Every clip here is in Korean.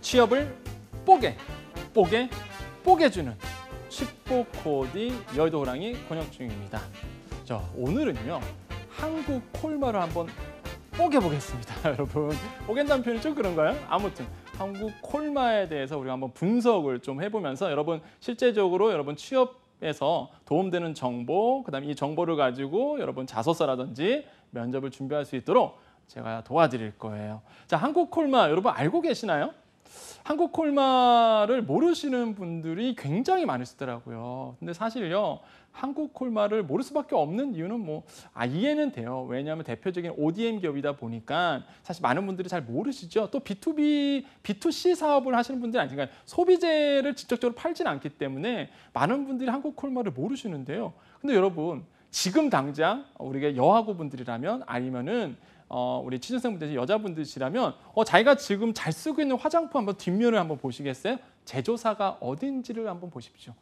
취업을 뽀개, 뽀개, 뽀개주는 십보코디 열도호랑이 권혁중입니다. 자, 오늘은요. 한국 콜마를 한번 뽀개보겠습니다. 여러분, 뽀갠다는 표현이 좀 그런가요? 아무튼 한국 콜마에 대해서 우리가 한번 분석을 좀 해보면서 여러분 실제적으로 여러분 취업 에서 도움되는 정보, 그다음에 이 정보를 가지고 여러분 자소서라든지 면접을 준비할 수 있도록 제가 도와드릴 거예요. 자, 한국 콜마 여러분 알고 계시나요? 한국 콜마를 모르시는 분들이 굉장히 많으시더라고요. 근데 사실요, 한국 콜마를 모를 수밖에 없는 이유는 뭐, 아, 이해는 돼요. 왜냐하면 대표적인 ODM 기업이다 보니까 사실 많은 분들이 잘 모르시죠. 또 B2B, B2C 사업을 하시는 분들이 아니니까 소비재를 직접적으로 팔진 않기 때문에 많은 분들이 한국 콜마를 모르시는데요. 근데 여러분, 지금 당장 우리가 여하고 분들이라면 아니면은 어, 우리 취준생분들 여자분들이라면 어, 자기가 지금 잘 쓰고 있는 화장품 한번 뒷면을 한번 보시겠어요? 제조사가 어딘지를 한번 보십시오.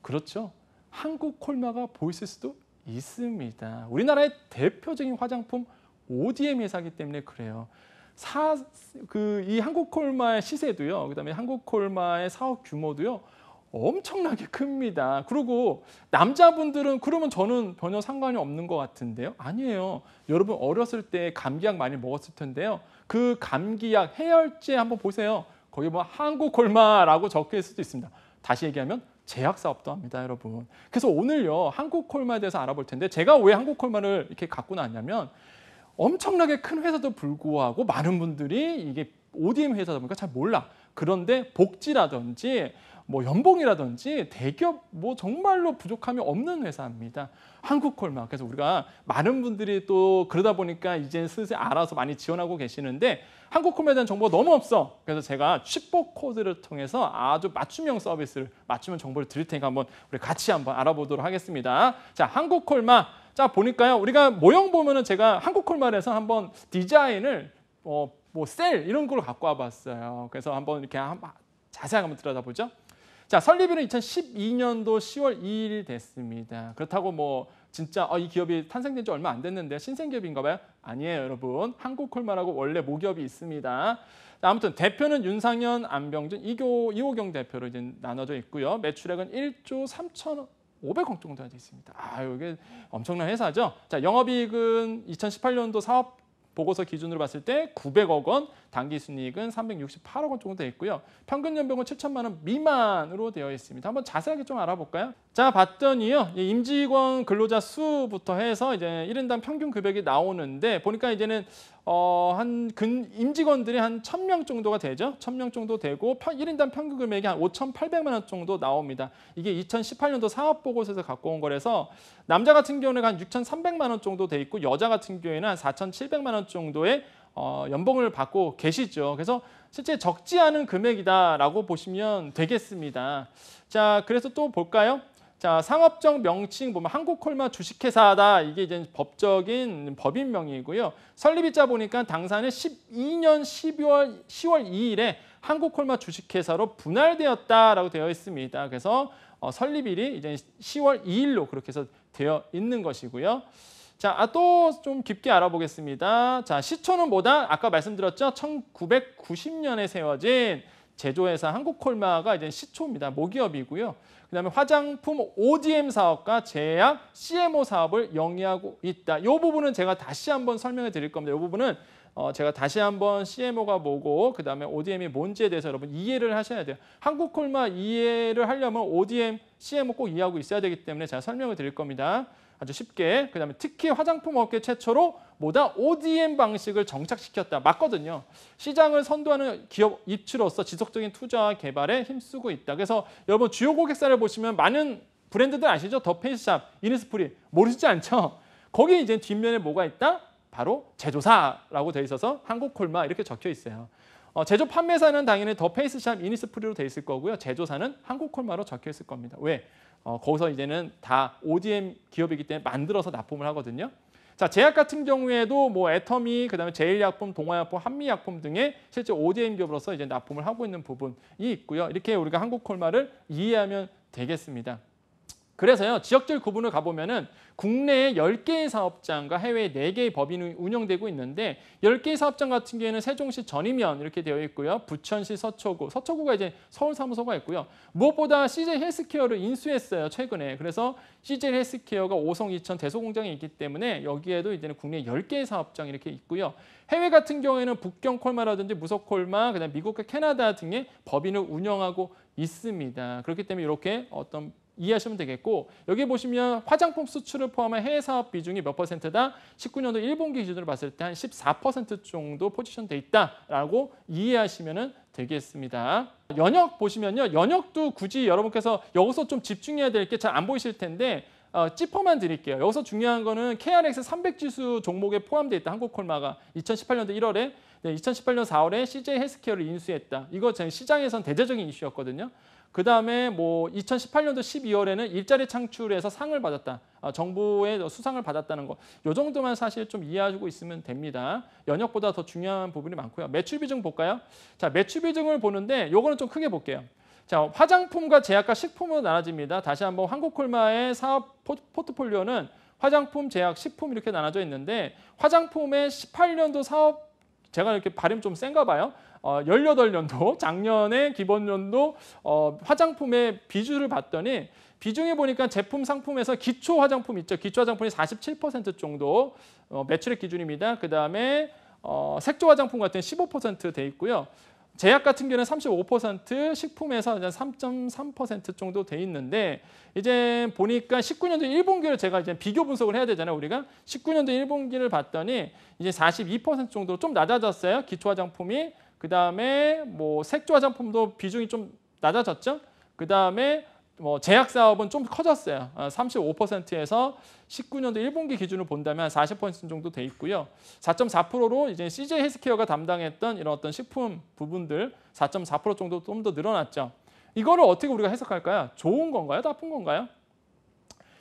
그렇죠. 한국 콜마가 보이실 수도 있습니다. 우리나라의 대표적인 화장품 ODM 회사기 때문에 그래요. 사그이 한국 콜마의 시세도요. 그다음에 한국 콜마의 사업 규모도요. 엄청나게 큽니다. 그리고 남자분들은 그러면 저는 전혀 상관이 없는 것 같은데요. 아니에요. 여러분 어렸을 때 감기약 많이 먹었을 텐데요. 그 감기약 해열제 한번 보세요. 거기 뭐 한국콜마라고 적혀 있을 수도 있습니다. 다시 얘기하면 제약사업도 합니다, 여러분. 그래서 오늘요 한국콜마에 대해서 알아볼 텐데 제가 왜 한국콜마를 이렇게 갖고 나왔냐면 엄청나게 큰 회사도 불구하고 많은 분들이 이게 ODM 회사다 보니까 잘 몰라. 그런데 복지라든지 뭐 연봉이라든지 대기업 뭐 정말로 부족함이 없는 회사입니다. 한국콜마. 그래서 우리가 많은 분들이 또 그러다 보니까 이제 슬슬 알아서 많이 지원하고 계시는데 한국콜마에 대한 정보가 너무 없어. 그래서 제가 취보 코드를 통해서 아주 맞춤형 서비스를 맞춤형 정보를 드릴 테니까 한번 우리 같이 한번 알아보도록 하겠습니다. 자, 한국콜마. 자, 보니까요. 우리가 모형 보면은 제가 한국콜마에서 한번 디자인을 어, 뭐셀 이런 걸 갖고 와봤어요. 그래서 한번 이렇게 한, 자세하게 한번 들여다보죠. 자, 설립일은 2012년도 10월 2일이 됐습니다. 그렇다고 뭐 진짜 어, 이 기업이 탄생된 지 얼마 안 됐는데 신생기업인가 봐요? 아니에요, 여러분. 한국콜마라고 원래 모기업이 있습니다. 아무튼 대표는 윤상현, 안병준, 이교, 이호경 대표로 이제 나눠져 있고요. 매출액은 1조 3천 500억 정도 되어 있습니다. 아, 이게 엄청난 회사죠. 자, 영업이익은 2018년도 사업 보고서 기준으로 봤을 때 900억 원, 단기 순이익은 368억 원 정도 되어 있고요. 평균 연봉은 7천만 원 미만으로 되어 있습니다. 한번 자세하게 좀 알아볼까요? 자 봤더니요 임직원 근로자 수부터 해서 이제 1인당 평균 급여가 나오는데 보니까 이제는 어 한 근 임직원들이 한1 0 0 0명 정도가 되죠 1 0 0 0명 정도 되고 1인당 평균 금액이 한5 8 0 0만원 정도 나옵니다 이게 2 0 1 8 년도 사업보고서에서 갖고 온 거라서 남자 같은 경우는 한6 3 0 0만원 정도 돼 있고 여자 같은 경우에는 한4 7 0 0만원 정도의 어, 연봉을 받고 계시죠. 그래서 실제 적지 않은 금액이다라고 보시면 되겠습니다. 자, 그래서 또 볼까요? 자, 상업적 명칭 보면 한국콜마 주식회사다. 이게 이제 법적인 법인명이고요. 설립이자 보니까 당사는 12년 12월 10월 2일에 한국콜마 주식회사로 분할되었다라고 되어 있습니다. 그래서 어, 설립일이 이제 10월 2일로 그렇게 해서 되어 있는 것이고요. 자, 아, 또 좀 깊게 알아보겠습니다. 자, 시초는 뭐다? 아까 말씀드렸죠? 1990년에 세워진 제조회사 한국콜마가 이제 시초입니다. 모기업이고요. 그다음에 화장품 ODM 사업과 제약 CMO 사업을 영위하고 있다. 이 부분은 제가 다시 한번 설명해 드릴 겁니다. 이 부분은 어, 제가 다시 한번 CMO가 뭐고 그다음에 ODM이 뭔지에 대해서 여러분 이해를 하셔야 돼요. 한국콜마 이해를 하려면 ODM, CMO 꼭 이해하고 있어야 되기 때문에 제가 설명을 드릴 겁니다. 아주 쉽게 그다음에 특히 화장품 업계 최초로 뭐다 ODM 방식을 정착시켰다. 맞거든요. 시장을 선도하는 기업 입추로서 지속적인 투자와 개발에 힘쓰고 있다. 그래서 여러분 주요 고객사를 보시면 많은 브랜드들 아시죠? 더 페이스샵, 이니스프리 모르시지 않죠? 거기 이제 뒷면에 뭐가 있다? 바로 제조사라고 돼 있어서 한국콜마 이렇게 적혀 있어요. 어, 제조 판매사는 당연히 더 페이스샵 이니스프리로 돼 있을 거고요. 제조사는 한국콜마로 적혀 있을 겁니다. 왜? 어, 거기서 이제는 다 ODM 기업이기 때문에 만들어서 납품을 하거든요. 자, 제약 같은 경우에도 뭐 애터미, 그다음에 제일약품, 동화약품 한미약품 등의 실제 ODM 기업으로서 이제 납품을 하고 있는 부분이 있고요. 이렇게 우리가 한국콜마를 이해하면 되겠습니다. 그래서요 지역별 구분을 가보면은 국내에 10개의 사업장과 해외 4개의 법인이 운영되고 있는데 10개의 사업장 같은 경우에는 세종시 전이면 이렇게 되어 있고요. 부천시 서초구, 서초구가 이제 서울사무소가 있고요. 무엇보다 CJ 헬스케어를 인수했어요. 최근에. 그래서 CJ 헬스케어가 오송 이천 대소공장에 있기 때문에 여기에도 이제는 국내 10개의 사업장이 이렇게 있고요. 해외 같은 경우에는 북경 콜마라든지 무석 콜마, 그다음 미국과 캐나다 등의 법인을 운영하고 있습니다. 그렇기 때문에 이렇게 어떤 이해하시면 되겠고 여기 보시면 화장품 수출을 포함한 해외 사업 비중이 몇 퍼센트다? 19년도 1분기 기준으로 봤을 때 한 14% 정도 포지션 돼 있다라고 이해하시면 되겠습니다. 연역 보시면요. 연역도 굳이 여러분께서 여기서 좀 집중해야 될 게 잘 안 보이실 텐데 어, 찌퍼만 드릴게요. 여기서 중요한 거는 KRX 300 지수 종목에 포함돼 있다. 한국콜마가 2018년도 1월에 네, 2018년 4월에 CJ 헬스케어를 인수했다. 이거 전 시장에선 대제적인 이슈였거든요. 그 다음에 뭐 2018년도 12월에는 일자리 창출에서 상을 받았다. 아, 정부의 수상을 받았다는 거. 요 정도만 사실 좀 이해하고 있으면 됩니다. 연역보다 더 중요한 부분이 많고요. 매출 비중 볼까요? 자, 매출 비중을 보는데 요거는 좀 크게 볼게요. 자, 화장품과 제약과 식품으로 나눠집니다. 다시 한번 한국콜마의 사업 포트폴리오는 화장품, 제약, 식품 이렇게 나눠져 있는데 화장품의 18년도 사업 제가 이렇게 발음 좀 센가 봐요. 어, 18년도 작년에 기본년도 어, 화장품의 비주를 봤더니 비중에 보니까 제품 상품에서 기초 화장품 있죠. 기초 화장품이 47% 정도 어, 매출액 기준입니다. 그다음에 어, 색조 화장품 같은 15%돼 있고요. 제약 같은 경우는 35%, 식품에서 3.3% 정도 돼 있는데 이제 보니까 19년도 1분기를 제가 이제 비교 분석을 해야 되잖아요. 우리가 19년도 1분기를 봤더니 이제 42% 정도로 좀 낮아졌어요. 기초 화장품이 그 다음에 뭐 색조 화장품도 비중이 좀 낮아졌죠. 그 다음에 뭐 제약 사업은 좀 커졌어요. 35%에서 어, 19년도 1분기 기준으 본다면 40% 정도 돼 있고요. 4.4%로 이제 CJ 헬스케어가 담당했던 이런 어떤 식품 부분들 4.4% 정도 좀 더 늘어났죠. 이거를 어떻게 우리가 해석할까요? 좋은 건가요? 나쁜 건가요?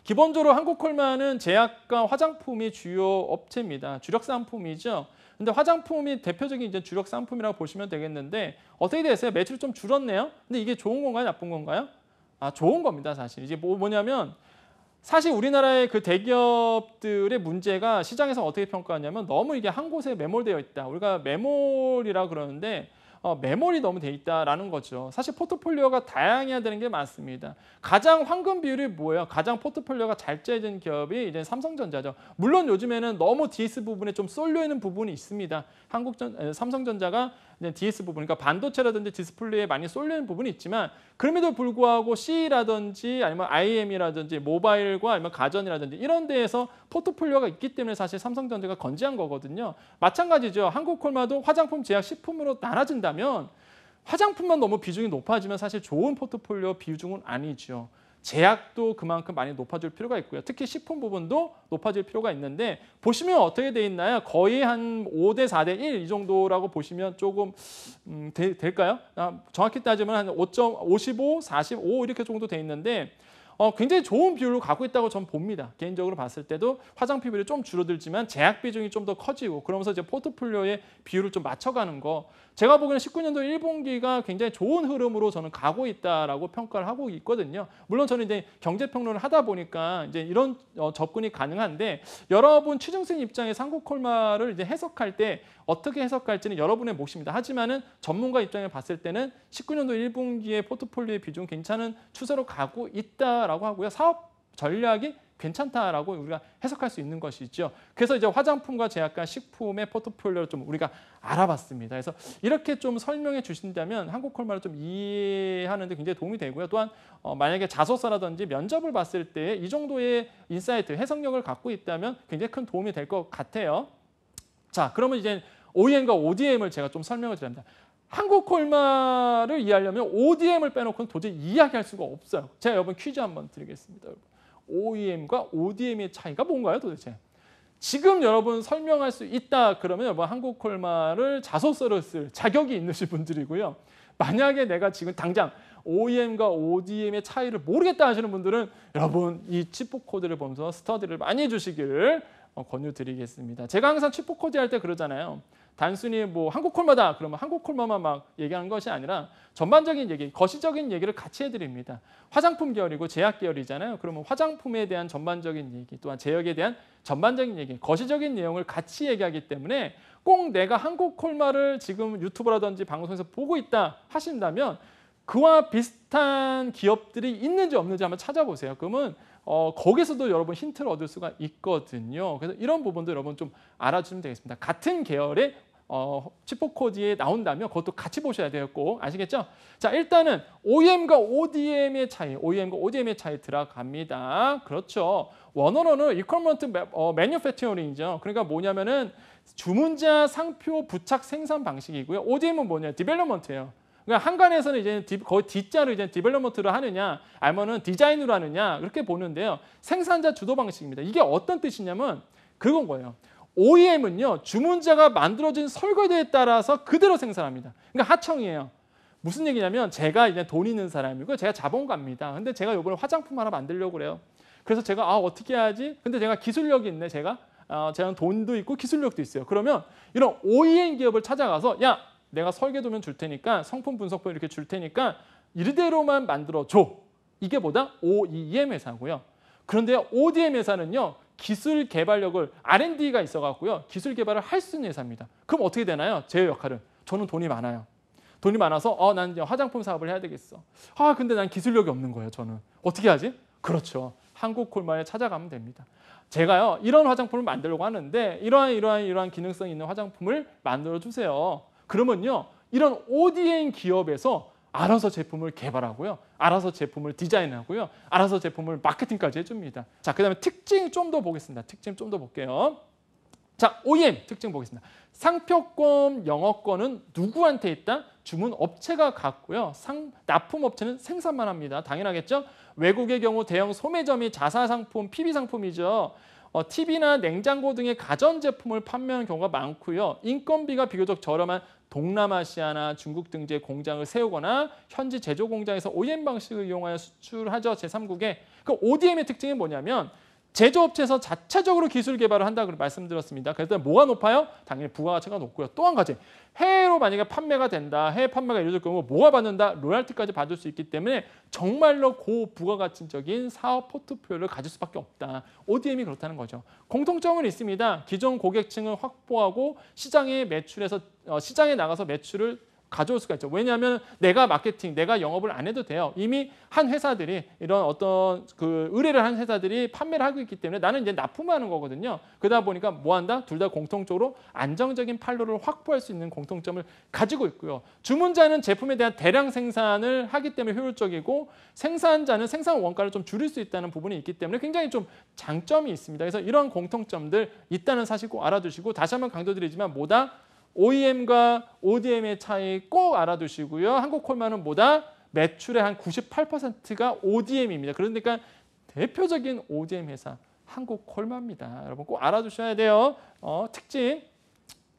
기본적으로 한국콜마는 제약과 화장품이 주요 업체입니다. 주력 상품이죠. 근데 화장품이 대표적인 이제 주력 상품이라고 보시면 되겠는데 어떻게 됐어요? 매출이 좀 줄었네요. 근데 이게 좋은 건가요? 나쁜 건가요? 아, 좋은 겁니다, 사실. 이제 뭐 뭐냐면 사실 우리나라의 그 대기업들의 문제가 시장에서 어떻게 평가하냐면 너무 이게 한 곳에 매몰되어 있다. 우리가 매몰이라 그러는데 어, 메모리 너무 돼 있다라는 거죠. 사실 포트폴리오가 다양해야 되는 게 많습니다. 가장 황금 비율이 뭐예요? 가장 포트폴리오가 잘 짜여진 기업이 이제 삼성전자죠. 물론 요즘에는 너무 DS 부분에 좀 쏠려 있는 부분이 있습니다. 한국전 삼성전자가 DS 부분, 그러니까 반도체라든지 디스플레이에 많이 쏠리는 부분이 있지만 그럼에도 불구하고 C라든지 아니면 IM이라든지 모바일과 아니면 가전이라든지 이런 데에서 포트폴리오가 있기 때문에 사실 삼성전자가 건지한 거거든요. 마찬가지죠. 한국콜마도 화장품 제약 식품으로 나눠진다면 화장품만 너무 비중이 높아지면 사실 좋은 포트폴리오 비중은 아니죠. 제약도 그만큼 많이 높아질 필요가 있고요. 특히 식품 부분도 높아질 필요가 있는데 보시면 어떻게 돼 있나요? 거의 한 5대 4대 1 이 정도라고 보시면 조금 음, 되, 될까요? 아, 정확히 따지면 한 5.55, 45 이렇게 정도 돼 있는데 어, 굉장히 좋은 비율로 가고 있다고 저는 봅니다. 개인적으로 봤을 때도 화장 피부율이 좀 줄어들지만 제약 비중이 좀 더 커지고 그러면서 이제 포트폴리오의 비율을 좀 맞춰가는 거 제가 보기에는 19년도 1분기가 굉장히 좋은 흐름으로 저는 가고 있다라고 평가를 하고 있거든요. 물론 저는 이제 경제 평론을 하다 보니까 이제 이런 어, 접근이 가능한데 여러분 취준생 입장에서 한국 콜마를 이제 해석할 때 어떻게 해석할지는 여러분의 몫입니다. 하지만은 전문가 입장에 봤을 때는 19년도 1분기에 포트폴리오의 비중 괜찮은 추세로 가고 있다라고 하고요. 사업 전략이 괜찮다라고 우리가 해석할 수 있는 것이죠. 그래서 이제 화장품과 제약과 식품의 포트폴리오를 좀 우리가 알아봤습니다. 그래서 이렇게 좀 설명해 주신다면 한국 콜마를 좀 이해하는데 굉장히 도움이 되고요. 또한 어, 만약에 자소서라든지 면접을 봤을 때 이 정도의 인사이트, 해석력을 갖고 있다면 굉장히 큰 도움이 될 것 같아요. 자, 그러면 이제 OEM과 ODM을 제가 좀 설명을 드립니다. 한국 콜마를 이해하려면 ODM을 빼놓고는 도저히 이야기할 수가 없어요. 제가 여러분 퀴즈 한번 드리겠습니다. 여러분. OEM과 ODM의 차이가 뭔가요 도대체? 지금 여러분 설명할 수 있다 그러면 여러분 한국 콜마를 자소서를 쓸 자격이 있으신 분들이고요. 만약에 내가 지금 당장 OEM과 ODM의 차이를 모르겠다 하시는 분들은 여러분 이 치포 코드를 보면서 스터디를 많이 해주시기를 어, 권유드리겠습니다. 제가 항상 치포 코드 할 때 그러잖아요. 단순히 뭐 한국 콜마다 그러면 한국 콜마만 막 얘기하는 것이 아니라 전반적인 얘기, 거시적인 얘기를 같이 해드립니다. 화장품 계열이고 제약 계열이잖아요. 그러면 화장품에 대한 전반적인 얘기, 또한 제약에 대한 전반적인 얘기, 거시적인 내용을 같이 얘기하기 때문에 꼭 내가 한국 콜마를 지금 유튜브라든지 방송에서 보고 있다 하신다면 그와 비슷한 기업들이 있는지 없는지 한번 찾아보세요. 그러면 어, 거기서도 여러분 힌트를 얻을 수가 있거든요. 그래서 이런 부분도 여러분 좀 알아주시면 되겠습니다. 같은 계열의 어, 치포코디에 나온다면 그것도 같이 보셔야 되었고 아시겠죠? 자 일단은 OEM과 ODM의 차이, OEM과 ODM의 차이 들어갑니다. 그렇죠. 원어로는 Equipment 어, Manufacturing이죠. 그러니까 뭐냐면은 주문자 상표 부착 생산 방식이고요. ODM은 뭐냐? 디벨로먼트예요. 그러니까 한간에서는 이제 거의 D자로 이제 디벨로먼트로 하느냐, 아니면은 디자인으로 하느냐 그렇게 보는데요. 생산자 주도 방식입니다. 이게 어떤 뜻이냐면 그건 거예요. OEM은요 주문자가 만들어진 설거지에 따라서 그대로 생산합니다. 그러니까 하청이에요. 무슨 얘기냐면 제가 이제 돈 있는 사람이고 제가 자본가입니다. 근데 제가 요번에 화장품 하나 만들려고 그래요. 그래서 제가 아 어떻게 해야지? 근데 제가 기술력이 있네 제가. 어, 제가 돈도 있고 기술력도 있어요. 그러면 이런 OEM 기업을 찾아가서 야 내가 설계도면 줄 테니까 성품 분석본 이렇게 줄 테니까 이대로만 만들어 줘. 이게 뭐다? OEM 회사고요. 그런데 ODM e 회사는요. 기술 개발력을 R&D가 있어 갖고요. 기술 개발을 할 수 있는 회사입니다. 그럼 어떻게 되나요? 제 역할은 저는 돈이 많아요. 돈이 많아서 어, 난 화장품 사업을 해야 되겠어. 아, 근데 난 기술력이 없는 거예요, 저는. 어떻게 하지? 그렇죠. 한국 콜마에 찾아가면 됩니다. 제가요. 이런 화장품을 만들려고 하는데 이러한 이러한 이러한 기능성 있는 화장품을 만들어 주세요. 그러면요. 이런 ODM 기업에서 알아서 제품을 개발하고요. 알아서 제품을 디자인하고요. 알아서 제품을 마케팅까지 해줍니다. 자, 그 다음에 특징 좀 더 보겠습니다. 특징 좀 더 볼게요. 자, OEM 특징 보겠습니다. 상표권, 영어권은 누구한테 있다? 주문 업체가 갖고요. 상, 납품 업체는 생산만 합니다. 당연하겠죠? 외국의 경우 대형 소매점이 자사 상품, PB 상품이죠. 어, TV나 냉장고 등의 가전제품을 판매하는 경우가 많고요. 인건비가 비교적 저렴한 동남아시아나 중국 등지에 공장을 세우거나 현지 제조 공장에서 OEM 방식을 이용하여 수출하죠. 제3국에. 그 ODM의 특징이 뭐냐면 제조업체에서 자체적으로 기술 개발을 한다고 말씀드렸습니다. 그래서 뭐가 높아요? 당연히 부가가치가 높고요. 또 한 가지 해외로 만약에 판매가 된다, 해외 판매가 이루어질 경우 뭐가 받는다? 로얄티까지 받을 수 있기 때문에 정말로 고부가가치적인 사업 포트폴리오를 가질 수밖에 없다. ODM이 그렇다는 거죠. 공통점은 있습니다. 기존 고객층을 확보하고 시장에 매출에서 어, 시장에 나가서 매출을 가져올 수가 있죠. 왜냐하면 내가 마케팅, 내가 영업을 안 해도 돼요. 이미 한 회사들이 이런 어떤 그 의뢰를 한 회사들이 판매를 하고 있기 때문에 나는 이제 납품하는 거거든요. 그러다 보니까 뭐 한다? 둘 다 공통적으로 안정적인 판로를 확보할 수 있는 공통점을 가지고 있고요. 주문자는 제품에 대한 대량 생산을 하기 때문에 효율적이고 생산자는 생산 원가를 좀 줄일 수 있다는 부분이 있기 때문에 굉장히 좀 장점이 있습니다. 그래서 이런 공통점들 있다는 사실 꼭 알아두시고 다시 한번 강조드리지만 뭐다? OEM과 ODM의 차이 꼭 알아두시고요. 한국 콜마는 뭐다? 매출의 한 98%가 ODM입니다. 그러니까 대표적인 ODM 회사 한국 콜마입니다. 여러분 꼭 알아두셔야 돼요. 어, 특징.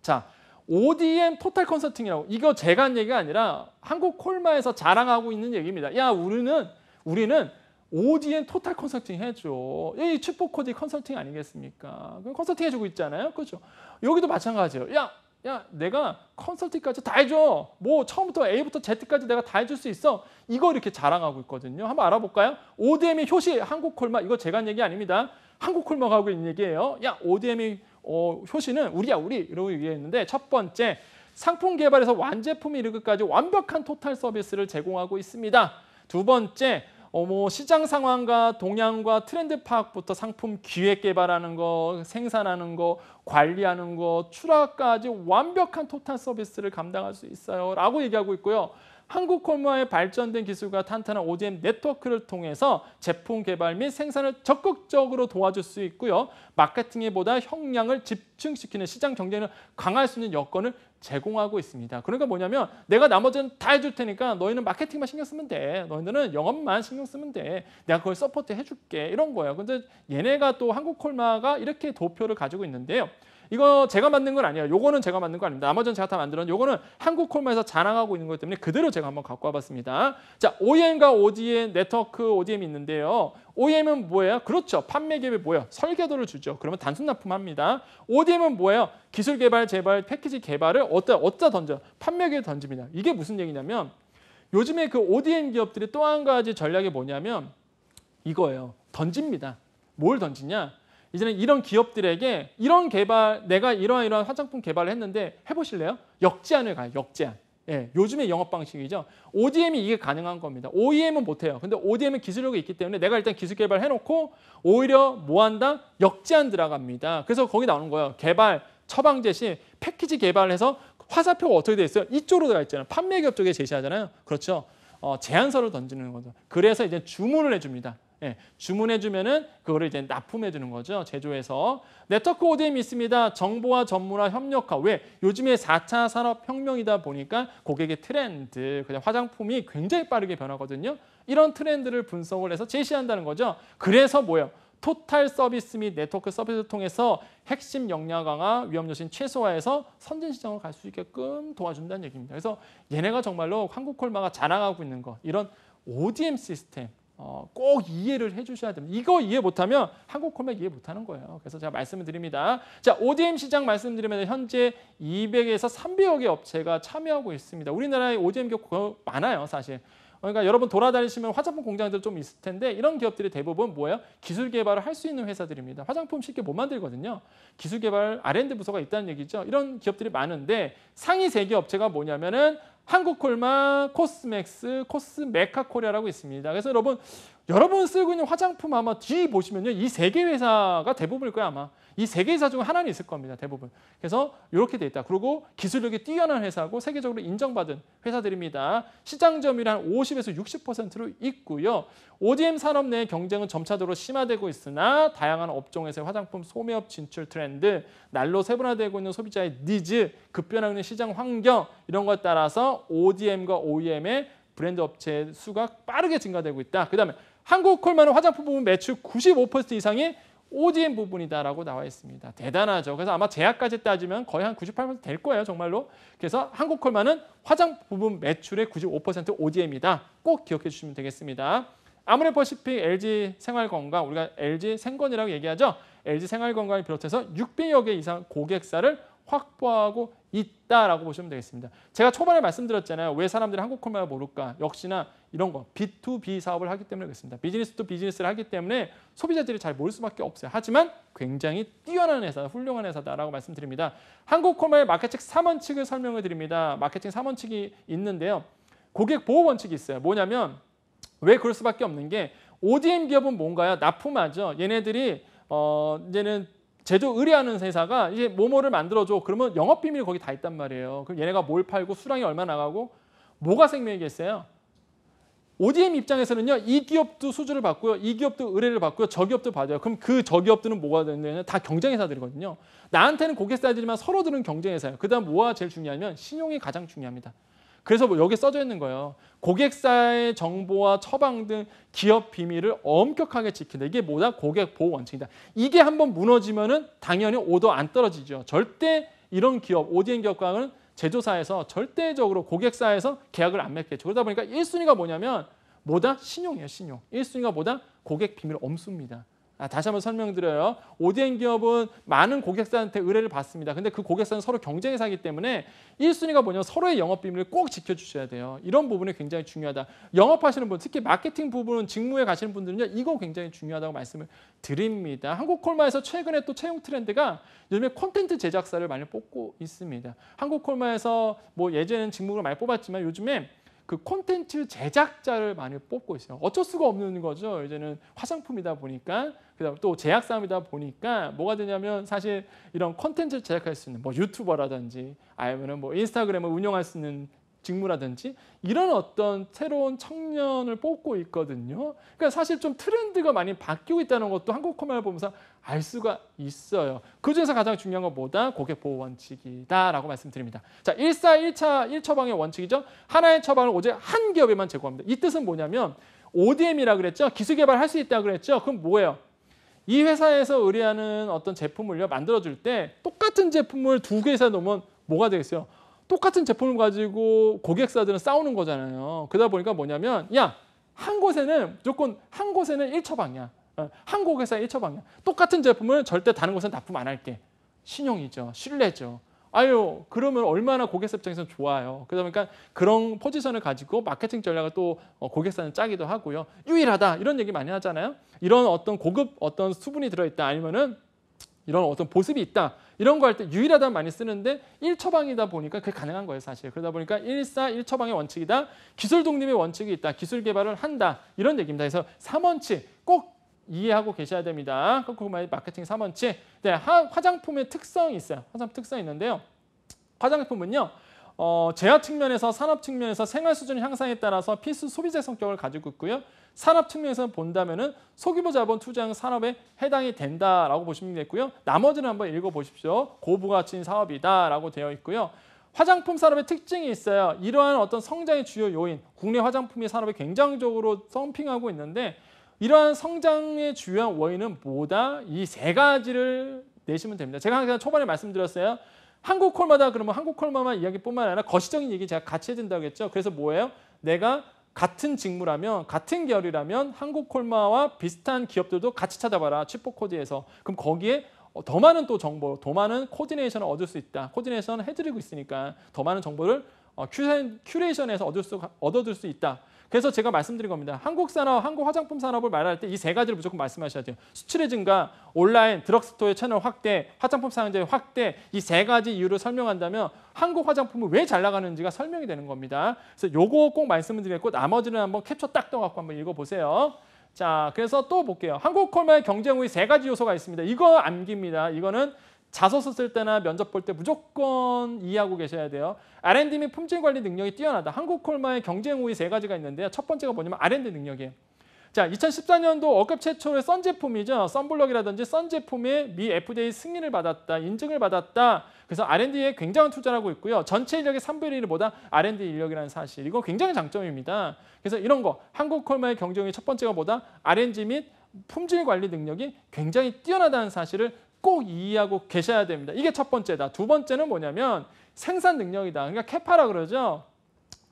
자, ODM 토탈 컨설팅이라고 이거 제가 한 얘기가 아니라 한국 콜마에서 자랑하고 있는 얘기입니다. 야, 우리는 우리는 ODM 토탈 컨설팅 해줘. 이축복코디 컨설팅 아니겠습니까? 그럼 컨설팅 해주고 있잖아요. 그죠 여기도 마찬가지예요. 야, 야 내가 컨설팅까지 다 해줘. 뭐 처음부터 A부터 Z까지 내가 다 해줄 수 있어. 이거 이렇게 자랑하고 있거든요. 한번 알아볼까요? ODM의 효시 한국콜마 이거 제가 한 얘기 아닙니다. 한국콜마가 하고 있는 얘기예요. 야 ODM의 어, 효시는 우리야 우리 이러고 얘기했는데 첫 번째 상품 개발에서 완제품 이르기까지 이 완벽한 토탈 서비스를 제공하고 있습니다. 두 번째 어, 뭐 시장 상황과 동향과 트렌드 파악부터 상품 기획 개발하는 거, 생산하는 거, 관리하는 거, 출하까지 완벽한 토탈 서비스를 감당할 수 있어요. 라고 얘기하고 있고요. 한국 콜마의 발전된 기술과 탄탄한 ODM 네트워크를 통해서 제품 개발 및 생산을 적극적으로 도와줄 수 있고요. 마케팅에 보다 형량을 집중시키는 시장 경쟁을 강화할 수 있는 여건을 제공하고 있습니다. 그러니까 뭐냐면 내가 나머지는 다 해줄 테니까 너희는 마케팅만 신경 쓰면 돼. 너희들은 영업만 신경 쓰면 돼. 내가 그걸 서포트 해줄게. 이런 거예요. 근데 얘네가 또 한국 콜마가 이렇게 도표를 가지고 있는데요. 이거 제가 만든 건 아니에요. 요거는 제가 만든 거 아닙니다. 아마존 제가 다 만들었는데 요거는 한국콜마에서 자랑하고 있는 것 때문에 그대로 제가 한번 갖고 와봤습니다. 자, OEM과 ODM, 네트워크 ODM이 있는데요. OEM은 뭐예요? 그렇죠. 판매 계획이 뭐예요? 설계도를 주죠. 그러면 단순 납품합니다. ODM은 뭐예요? 기술 개발, 재발, 패키지 개발을 어디다, 어디다 던져? 판매 계획에 던집니다. 이게 무슨 얘기냐면 요즘에 그 ODM 기업들이 또 한 가지 전략이 뭐냐면 이거예요. 던집니다. 뭘 던지냐? 이제는 이런 기업들에게 이런 개발 내가 이러한 이러한 화장품 개발을 했는데 해보실래요? 역제안을 가요. 역제안. 예, 요즘의 영업 방식이죠. ODM이 이게 가능한 겁니다. OEM은 못해요. 근데 ODM은 기술력이 있기 때문에 내가 일단 기술 개발 해놓고 오히려 뭐한다? 역제안 들어갑니다. 그래서 거기 나오는 거예요. 개발, 처방제 시 패키지 개발해서 화사표가 어떻게 돼 있어요? 이쪽으로 들어가 있잖아요. 판매기업 쪽에 제시하잖아요. 그렇죠. 어, 제안서를 던지는 거죠. 그래서 이제 주문을 해줍니다. 예, 주문해주면은 그거를 이제 납품해주는 거죠. 제조해서. 네트워크 ODM 있습니다. 정보화 전문화 협력화. 왜? 요즘에 4차 산업혁명이다 보니까 고객의 트렌드, 그냥 화장품이 굉장히 빠르게 변하거든요. 이런 트렌드를 분석을 해서 제시한다는 거죠. 그래서 뭐예요? 토탈 서비스 및 네트워크 서비스를 통해서 핵심 역량 강화, 위험 요신 최소화해서 선진 시장을 갈 수 있게끔 도와준다는 얘기입니다. 그래서 얘네가 정말로 한국 콜마가 자랑하고 있는 거, 이런 ODM 시스템, 어, 꼭 이해를 해주셔야 됩니다. 이거 이해 못하면 한국 콜맥 이해 못하는 거예요. 그래서 제가 말씀을 드립니다. 자, ODM 시장 말씀드리면 현재 200에서 300억의 업체가 참여하고 있습니다. 우리나라에 ODM 기업 많아요, 사실. 그러니까 여러분 돌아다니시면 화장품 공장들 좀 있을 텐데 이런 기업들이 대부분 뭐예요? 기술 개발을 할 수 있는 회사들입니다. 화장품 쉽게 못 만들거든요. 기술 개발 R&D 부서가 있다는 얘기죠. 이런 기업들이 많은데 상위 세개 업체가 뭐냐면은 한국콜마, 코스맥스, 코스메카코리아라고 있습니다. 그래서 여러분 여러분 쓰고 있는 화장품 아마 뒤 보시면요. 이 세 개 회사가 대부분일 거예요, 아마. 이 세 개 회사 중 하나는 있을 겁니다, 대부분. 그래서 이렇게 돼 있다. 그리고 기술력이 뛰어난 회사고 세계적으로 인정받은 회사들입니다. 시장 점유율 한 50에서 60%로 있고요. ODM 산업 내 경쟁은 점차적으로 심화되고 있으나 다양한 업종에서의 화장품 소매업 진출 트렌드, 날로 세분화되고 있는 소비자의 니즈, 급변하고 있는 시장 환경 이런 것에 따라서 ODM과 OEM의 브랜드 업체 수가 빠르게 증가되고 있다. 그다음에 한국 콜마는 화장품 부분 매출 95% 이상이 ODM 부분이다라고 나와 있습니다. 대단하죠. 그래서 아마 제약까지 따지면 거의 한 98%될 거예요, 정말로. 그래서 한국 콜마는 화장 부분 매출의 95% ODM이다. 꼭 기억해 주시면 되겠습니다. 아무래퍼시픽 LG 생활건강, 우리가 LG 생건이라고 얘기하죠. LG 생활건강을 비롯해서 600여 개 이상 고객사를 확보하고 있다라고 보시면 되겠습니다. 제가 초반에 말씀드렸잖아요. 왜 사람들이 한국 콜마를 모를까? 역시나 이런 거 B2B 사업을 하기 때문에 그렇습니다. 비즈니스 도 비즈니스를 하기 때문에 소비자들이 잘 모를 수밖에 없어요. 하지만 굉장히 뛰어난 회사, 훌륭한 회사다라고 말씀드립니다. 한국코마의 마케팅 3원칙을 설명해 드립니다. 마케팅 3원칙이 있는데요. 고객 보호 원칙이 있어요. 뭐냐면 왜 그럴 수밖에 없는 게 ODM 기업은 뭔가요? 납품하죠. 얘네들이 어 이제는 제조 의뢰하는 회사가 이제 뭐뭐를 만들어줘. 그러면 영업 비밀이 거기 다 있단 말이에요. 그럼 얘네가 뭘 팔고 수량이 얼마 나가고 뭐가 생명이겠어요? ODM 입장에서는요. 이 기업도 수주를 받고요. 이 기업도 의뢰를 받고요. 저 기업도 받아요. 그럼 그 저 기업들은 뭐가 되느냐? 다 경쟁회사들이거든요. 나한테는 고객사들이지만 서로들은 경쟁회사예요. 그다음 뭐가 제일 중요하면 냐 신용이 가장 중요합니다. 그래서 뭐 여기 써져 있는 거예요. 고객사의 정보와 처방 등 기업 비밀을 엄격하게 지킨다. 이게 뭐다? 고객 보호 원칙이다. 이게 한 번 무너지면은 당연히 오도 안 떨어지죠. 절대 이런 기업, ODM 기업과는 제조사에서 절대적으로 고객사에서 계약을 안 맺겠죠. 그러다 보니까 1순위가 뭐냐면 뭐다? 신용이에요. 신용. 1순위가 뭐다? 고객 비밀 엄수입니다. 아, 다시 한번 설명드려요. 오디엔 기업은 많은 고객사한테 의뢰를 받습니다. 근데 그 고객사는 서로 경쟁에사기 때문에 1순위가 뭐냐면 서로의 영업 비밀을 꼭 지켜주셔야 돼요. 이런 부분이 굉장히 중요하다. 영업하시는 분, 특히 마케팅 부분, 직무에 가시는 분들은요. 이거 굉장히 중요하다고 말씀을 드립니다. 한국콜마에서 최근에 또 채용 트렌드가 요즘에 콘텐츠 제작사를 많이 뽑고 있습니다. 한국콜마에서 뭐 예전에는 직무를 많이 뽑았지만 요즘에 그 콘텐츠 제작자를 많이 뽑고 있어요. 어쩔 수가 없는 거죠. 이제는 화장품이다 보니까 그다음 또 제약사이다 보니까 뭐가 되냐면 사실 이런 콘텐츠 제작할 수 있는 뭐 유튜버라든지 아니면은 뭐 인스타그램을 운영할 수 있는 직무라든지 이런 어떤 새로운 청년을 뽑고 있거든요. 그러니까 사실 좀 트렌드가 많이 바뀌고 있다는 것도 한국 코마를 보면서 알 수가 있어요. 그중에서 가장 중요한 것보다 고객 보호 원칙이다라고 말씀드립니다. 자, 1사 1차 1처방의 원칙이죠. 하나의 처방을 오직 한 기업에만 제공합니다. 이 뜻은 뭐냐면 ODM이라 그랬죠. 기술 개발할 수 있다 그랬죠. 그럼 뭐예요? 이 회사에서 의뢰하는 어떤 제품을 만들어 줄 때 똑같은 제품을 두개 회사에 놓으면 뭐가 되겠어요? 똑같은 제품을 가지고 고객사들은 싸우는 거잖아요. 그러다 보니까 뭐냐면 야한 곳에는 무조건 한 곳에는 1처 방향, 어, 한 고객사 1처 방향. 똑같은 제품을 절대 다른 곳은 납품 안 할게. 신용이죠, 신뢰죠. 아유 그러면 얼마나 고객사 입장에서 좋아요. 그러다 보니까 그런 포지션을 가지고 마케팅 전략을 또 어, 고객사는 짜기도 하고요. 유일하다 이런 얘기 많이 하잖아요. 이런 어떤 고급 어떤 수분이 들어있다 아니면은 이런 어떤 보습이 있다. 이런 거 할 때 유일하다 많이 쓰는데 1처방이다 보니까 그게 가능한 거예요, 사실. 그러다 보니까 1사 1처방의 원칙이다. 기술 독립의 원칙이 있다. 기술 개발을 한다. 이런 얘기입니다. 그래서 3원칙 꼭 이해하고 계셔야 됩니다. 그코마의 마케팅 3원칙. 네, 화장품의 특성이 있어요. 화장품 특성이 있는데요. 화장품은요. 어, 제화 측면에서 산업 측면에서 생활 수준 향상에 따라서 필수 소비재 성격을 가지고 있고요. 산업 측면에서 본다면은 소규모 자본 투자형 산업에 해당이 된다라고 보시면 되고요. 겠 나머지는 한번 읽어보십시오. 고부가치인 사업이다라고 되어 있고요. 화장품 산업의 특징이 있어요. 이러한 어떤 성장의 주요 요인, 국내 화장품의산업이 굉장적으로 썸핑하고 있는데 이러한 성장의 주요한 원인은 뭐다? 이 세 가지를 내시면 됩니다. 제가 항상 초반에 말씀드렸어요. 한국 콜마다 그러면 한국 콜마만 이야기뿐만 아니라 거시적인 얘기 제가 같이 해준다고 했죠. 그래서 뭐예요? 내가 같은 직무라면 같은 계열이라면 한국 콜마와 비슷한 기업들도 같이 찾아봐라. 치포 코드에서. 그럼 거기에 어, 더 많은 또 정보, 더 많은 코디네이션을 얻을 수 있다. 코디네이션 해드리고 있으니까 더 많은 정보를 어, 큐레이션에서 얻을 수, 얻어둘 수 있다. 그래서 제가 말씀드린 겁니다. 한국 산업, 한국 화장품 산업을 말할 때 이 세 가지를 무조건 말씀하셔야 돼요. 수출의 증가, 온라인, 드럭스토어의 채널 확대, 화장품 상제 확대 이 세 가지 이유를 설명한다면 한국 화장품은왜 잘 나가는지가 설명이 되는 겁니다. 그래서 요거 꼭 말씀을 드리겠고 나머지는 한번 캡처 딱 떠갖고 한번 읽어보세요. 자, 그래서 또 볼게요. 한국 콜마의 경쟁 후의 세 가지 요소가 있습니다. 이거 암기입니다. 이거는 자소서 쓸 때나 면접 볼 때 무조건 이해하고 계셔야 돼요. R&D 및 품질 관리 능력이 뛰어나다. 한국 콜마의 경쟁 우위 세 가지가 있는데요. 첫 번째가 뭐냐면 R&D 능력이에요. 자, 2014년도 억급 최초의 썬 제품이죠. 썬블럭이라든지 썬제품의미 FDA 승인을 받았다, 인증을 받았다. 그래서 R&D에 굉장한 투자를 하고 있고요. 전체 인력의 3분의 1이 뭐다? R&D 인력이라는 사실. 이거 굉장히 장점입니다. 그래서 이런 거, 한국 콜마의 경쟁의 첫 번째가 뭐다? R&D 및 품질 관리 능력이 굉장히 뛰어나다는 사실을 꼭 이해하고 계셔야 됩니다. 이게 첫 번째다. 두 번째는 뭐냐면 생산 능력이다. 그러니까 캐파라 그러죠.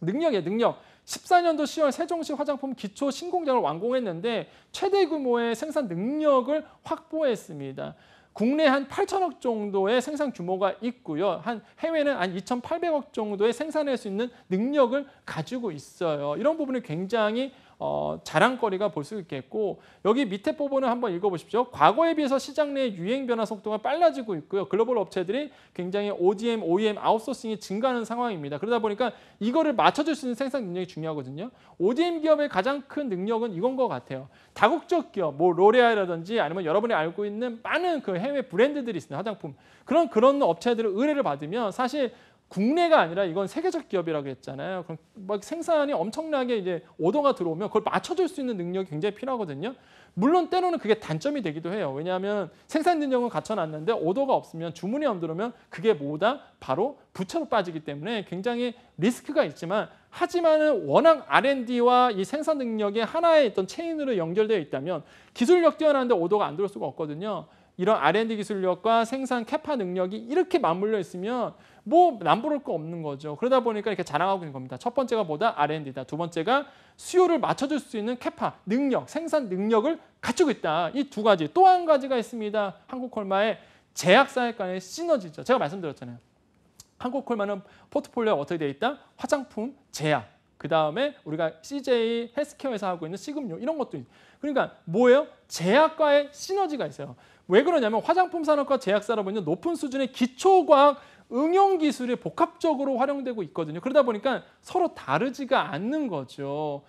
능력의 능력. 14년도 10월 세종시 화장품 기초 신공장을 완공했는데 최대 규모의 생산 능력을 확보했습니다. 국내 한 8천억 정도의 생산 규모가 있고요. 한 해외는 한 2,800억 정도의 생산할 수 있는 능력을 가지고 있어요. 이런 부분이 굉장히 어, 자랑거리가 볼 수 있겠고 여기 밑에 부분을 한번 읽어보십시오. 과거에 비해서 시장 내 유행 변화 속도가 빨라지고 있고요. 글로벌 업체들이 굉장히 ODM, OEM 아웃소싱이 증가하는 상황입니다. 그러다 보니까 이거를 맞춰줄 수 있는 생산 능력이 중요하거든요. ODM 기업의 가장 큰 능력은 이건 것 같아요. 다국적 기업, 뭐로레아이라든지 아니면 여러분이 알고 있는 많은 그 해외 브랜드들이 있습니다. 화장품 그런 그런 업체들을 의뢰를 받으면 사실 국내가 아니라 이건 세계적 기업이라고 했잖아요. 그럼 막 생산이 엄청나게 이제 오더가 들어오면 그걸 맞춰줄 수 있는 능력이 굉장히 필요하거든요. 물론 때로는 그게 단점이 되기도 해요. 왜냐하면 생산 능력은 갖춰놨는데 오더가 없으면 주문이 안 들어오면 그게 뭐다? 바로 부채로 빠지기 때문에 굉장히 리스크가 있지만 하지만은 워낙 R&D와 이 생산 능력의 하나의 어떤 체인으로 연결되어 있다면 기술력 뛰어난데 오더가 안 들어올 수가 없거든요. 이런 R&D 기술력과 생산 캐파 능력이 이렇게 맞물려 있으면 뭐 남부를 거 없는 거죠. 그러다 보니까 이렇게 자랑하고 있는 겁니다. 첫 번째가 뭐다? R&D다. 두 번째가 수요를 맞춰줄 수 있는 캐파, 능력, 생산 능력을 갖추고 있다. 이 두 가지. 또 한 가지가 있습니다. 한국콜마의 제약사회 간의 시너지죠. 제가 말씀드렸잖아요. 한국콜마는 포트폴리오가 어떻게 돼 있다? 화장품, 제약, 그 다음에 우리가 CJ 헬스케어에서 하고 있는 식음료 이런 것도 그러니까 뭐예요? 제약과의 시너지가 있어요. 왜 그러냐면 화장품 산업과 제약 산업은요 높은 수준의 기초과학 응용 기술이 복합적으로 활용되고 있거든요. 그러다 보니까 서로 다르지가 않는 거죠.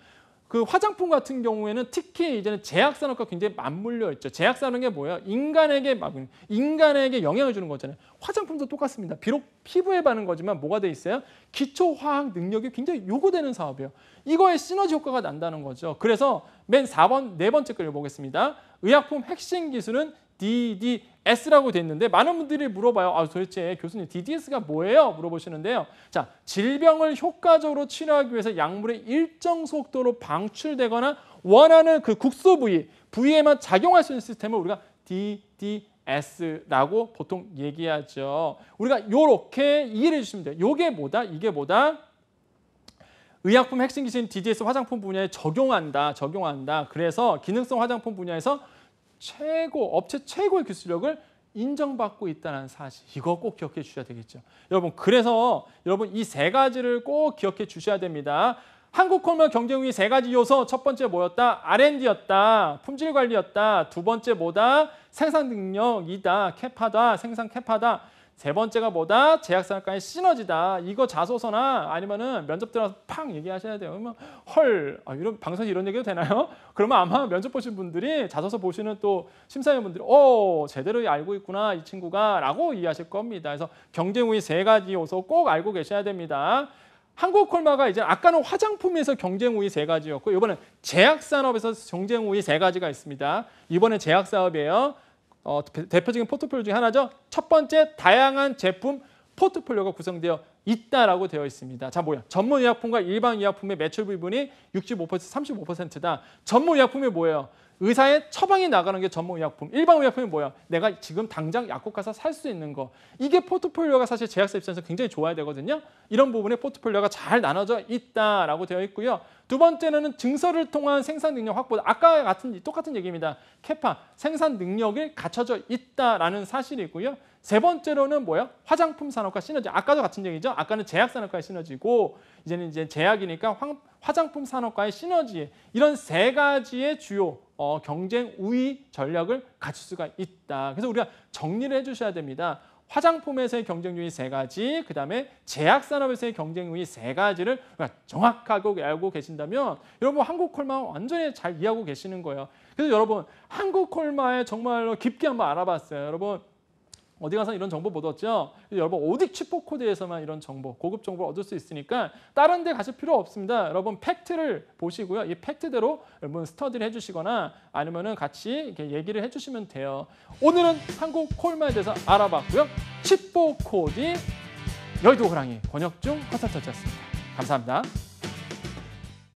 그 화장품 같은 경우에는 특히 이제는 제약산업과 굉장히 맞물려 있죠. 제약산업게뭐예요 인간에게 막 인간에게 영향을 주는 거잖아요. 화장품도 똑같습니다. 비록 피부에 바는 거지만 뭐가 돼 있어요? 기초 화학 능력이 굉장히 요구되는 사업이에요. 이거에 시너지 효과가 난다는 거죠. 그래서 맨 4번 네 번째 글 보겠습니다. 의약품 핵심 기술은 DDS라고 돼 있는데 많은 분들이 물어봐요. 아, 도대체 교수님 DDS가 뭐예요? 물어보시는데요. 자, 질병을 효과적으로 치료하기 위해서 약물의 일정 속도로 방출되거나 원하는 그 국소 부위, 부위에만 작용할 수 있는 시스템을 우리가 DDS라고 보통 얘기하죠. 우리가 요렇게 이해를 해주시면 돼요. 요게 뭐다? 이게 뭐다? 의약품 핵심 기술 DDS 화장품 분야에 적용한다, 적용한다. 그래서 기능성 화장품 분야에서 최고, 업체 최고의 기술력을 인정받고 있다는 사실. 이거 꼭 기억해 주셔야 되겠죠. 여러분, 그래서 여러분 이 세 가지를 꼭 기억해 주셔야 됩니다. 한국콜마 경쟁력이세 가지 요소 첫 번째 뭐였다? R&D였다. 품질 관리였다. 두 번째 뭐다? 생산 능력이다. 캐파다 생산 캐파다 세 번째가 뭐다? 제약사업 간의 시너지다. 이거 자소서나 아니면은 면접 들어서 팡 얘기하셔야 돼요. 그러면 헐, 아, 이런 방송에서 이런 얘기도 되나요? 그러면 아마 면접 보신 분들이 자소서 보시는 또 심사위원분들이 어 제대로 알고 있구나 이 친구가라고 이해하실 겁니다. 그래서 경쟁우위 세 가지 요소 꼭 알고 계셔야 됩니다. 한국콜마가 이제 아까는 화장품에서 경쟁우위 세 가지였고 이번엔 제약산업에서 경쟁우위 세 가지가 있습니다. 이번에 제약사업이에요. 어, 대표적인 포트폴리오 중에 하나죠. 첫 번째 다양한 제품 포트폴리오가 구성되어 있다라고 되어 있습니다. 자, 뭐야? 전문 의약품과 일반 의약품의 매출 비분이 65% 35%다. 전문 의약품이 뭐예요? 의사의 처방이 나가는 게 전문 의약품. 일반 의약품이 뭐야? 내가 지금 당장 약국 가서 살 수 있는 거. 이게 포트폴리오가 사실 제약사 입장에서 굉장히 좋아야 되거든요. 이런 부분에 포트폴리오가 잘 나눠져 있다라고 되어 있고요. 두 번째는 증설을 통한 생산 능력 확보. 아까 같은 똑같은 얘기입니다. 캐파 생산 능력이 갖춰져 있다라는 사실이고요. 세 번째로는 뭐야 화장품 산업과 시너지. 아까도 같은 얘기죠. 아까는 제약 산업과의 시너지고 이제는 이제 제약이니까 화장품 산업과의 시너지. 이런 세 가지의 주요 어, 경쟁 우위 전략을 갖출 수가 있다. 그래서 우리가 정리를 해주셔야 됩니다. 화장품에서의 경쟁 우위 세 가지, 그 다음에 제약산업에서의 경쟁 우위 세 가지를 정확하고 알고 계신다면 여러분 뭐 한국콜마 완전히 잘 이해하고 계시는 거예요. 그래서 여러분 한국콜마에 정말로 깊게 한번 알아봤어요. 여러분 어디 가서 이런 정보 못 얻죠. 여러분 오딕 치포 코드에서만 이런 정보, 고급 정보를 얻을 수 있으니까 다른 데 가실 필요 없습니다. 여러분 팩트를 보시고요. 이 팩트대로 여러분 스터디를 해주시거나 아니면 같이 이렇게 얘기를 해주시면 돼요. 오늘은 한국 콜마에 대해서 알아봤고요. 치포 코디 여의도 호랑이 권혁중 컨설턴트였습니다. 감사합니다.